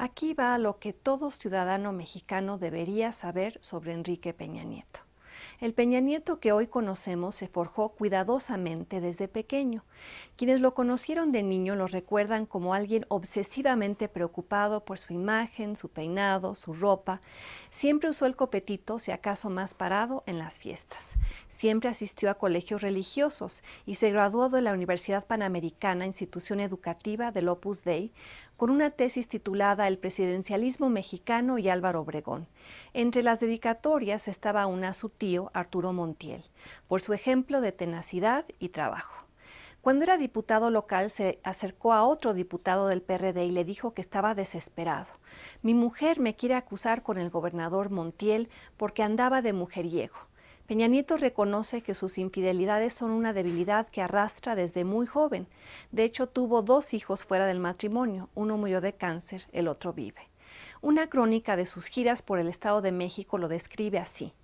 Aquí va lo que todo ciudadano mexicano debería saber sobre Enrique Peña Nieto. El Peña Nieto que hoy conocemos se forjó cuidadosamente desde pequeño. Quienes lo conocieron de niño lo recuerdan como alguien obsesivamente preocupado por su imagen, su peinado, su ropa. Siempre usó el copetito, si acaso más parado, en las fiestas. Siempre asistió a colegios religiosos y se graduó de la Universidad Panamericana, institución educativa del Opus Dei, con una tesis titulada El presidencialismo mexicano y Álvaro Obregón. Entre las dedicatorias estaba una a su tío, Arturo Montiel, por su ejemplo de tenacidad y trabajo. Cuando era diputado local se acercó a otro diputado del PRD y le dijo que estaba desesperado. Mi mujer me quiere acusar con el gobernador Montiel porque andaba de mujeriego. Peña Nieto reconoce que sus infidelidades son una debilidad que arrastra desde muy joven. De hecho, tuvo dos hijos fuera del matrimonio, uno murió de cáncer, el otro vive. Una crónica de sus giras por el Estado de México lo describe así.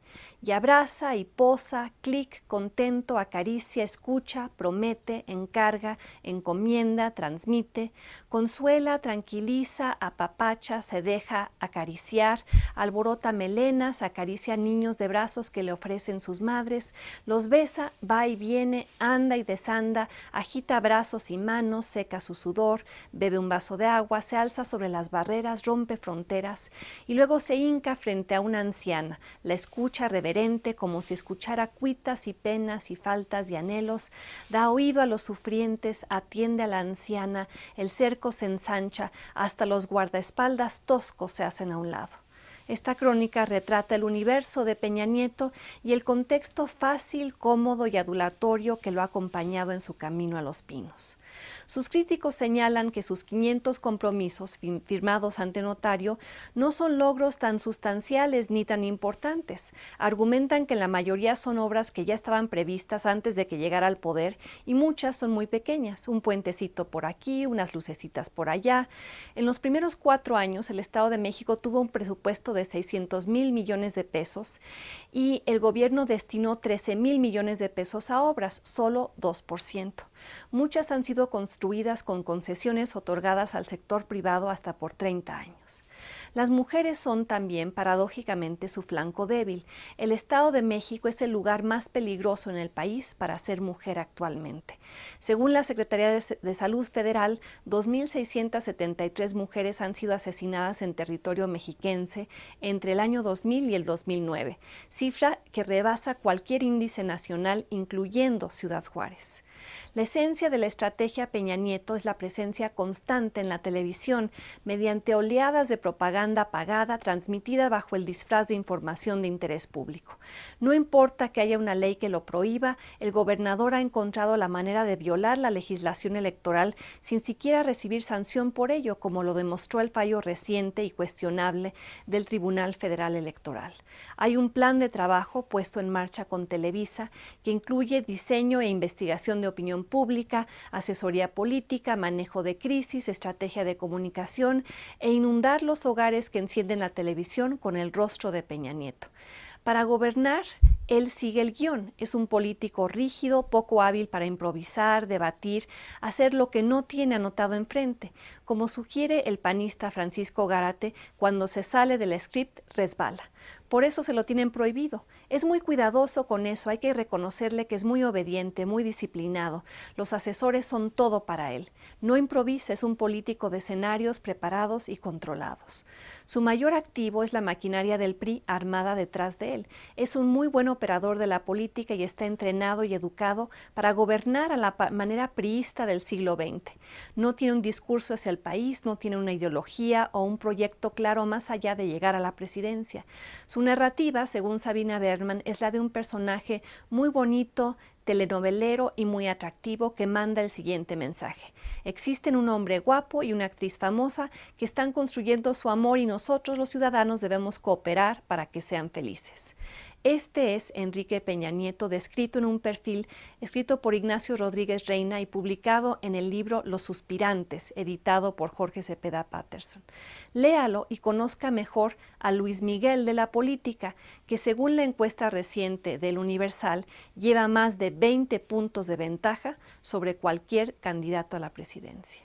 Y abraza y posa, clic, contento, acaricia, escucha, promete, encarga, encomienda, transmite, consuela, tranquiliza, apapacha, se deja acariciar, alborota melenas, acaricia niños de brazos que le ofrecen sus madres, los besa, va y viene, anda y desanda, agita brazos y manos, seca su sudor, bebe un vaso de agua, se alza sobre las barreras, rompe fronteras y luego se hinca frente a una anciana, la escucha reverente, como si escuchara cuitas y penas y faltas y anhelos, da oído a los sufrientes, atiende a la anciana, el cerco se ensancha, hasta los guardaespaldas toscos se hacen a un lado. Esta crónica retrata el universo de Peña Nieto y el contexto fácil, cómodo y adulatorio que lo ha acompañado en su camino a los pinos. Sus críticos señalan que sus 500 compromisos firmados ante notario no son logros tan sustanciales ni tan importantes. Argumentan que la mayoría son obras que ya estaban previstas antes de que llegara al poder y muchas son muy pequeñas, un puentecito por aquí, unas lucecitas por allá. En los primeros cuatro años el Estado de México tuvo un presupuesto de 600 mil millones de pesos y el gobierno destinó 13 mil millones de pesos a obras, solo 2%. Muchas han sido construidas con concesiones otorgadas al sector privado hasta por 30 años. Las mujeres son también, paradójicamente, su flanco débil. El Estado de México es el lugar más peligroso en el país para ser mujer actualmente. Según la Secretaría de, Salud Federal, 2.673 mujeres han sido asesinadas en territorio mexiquense entre el año 2000 y el 2009, cifra que rebasa cualquier índice nacional, incluyendo Ciudad Juárez. La esencia de la estrategia Peña Nieto es la presencia constante en la televisión mediante oleadas de propaganda pagada transmitida bajo el disfraz de información de interés público. No importa que haya una ley que lo prohíba, el gobernador ha encontrado la manera de violar la legislación electoral sin siquiera recibir sanción por ello, como lo demostró el fallo reciente y cuestionable del Tribunal Federal Electoral. Hay un plan de trabajo puesto en marcha con Televisa que incluye diseño e investigación opinión pública, asesoría política, manejo de crisis, estrategia de comunicación e inundar los hogares que encienden la televisión con el rostro de Peña Nieto. Para gobernar, él sigue el guión. Es un político rígido, poco hábil para improvisar, debatir, hacer lo que no tiene anotado enfrente como sugiere el panista Francisco Garate, cuando se sale del script resbala. Por eso se lo tienen prohibido. Es muy cuidadoso con eso, hay que reconocerle que es muy obediente, muy disciplinado. Los asesores son todo para él. No improvisa, es un político de escenarios preparados y controlados. Su mayor activo es la maquinaria del PRI armada detrás de él. Es un muy buen operador de la política y está entrenado y educado para gobernar a la manera priista del siglo XX. No tiene un discurso hacia país, no tiene una ideología o un proyecto claro más allá de llegar a la presidencia. Su narrativa, según Sabina Berman, es la de un personaje muy bonito, telenovelero y muy atractivo que manda el siguiente mensaje. Existen un hombre guapo y una actriz famosa que están construyendo su amor y nosotros los ciudadanos debemos cooperar para que sean felices. Este es Enrique Peña Nieto, descrito en un perfil escrito por Ignacio Rodríguez Reina y publicado en el libro Los Suspirantes, editado por Jorge Cepeda Patterson. Léalo y conozca mejor a Luis Miguel de la política, que según la encuesta reciente del Universal lleva más de 20 puntos de ventaja sobre cualquier candidato a la presidencia.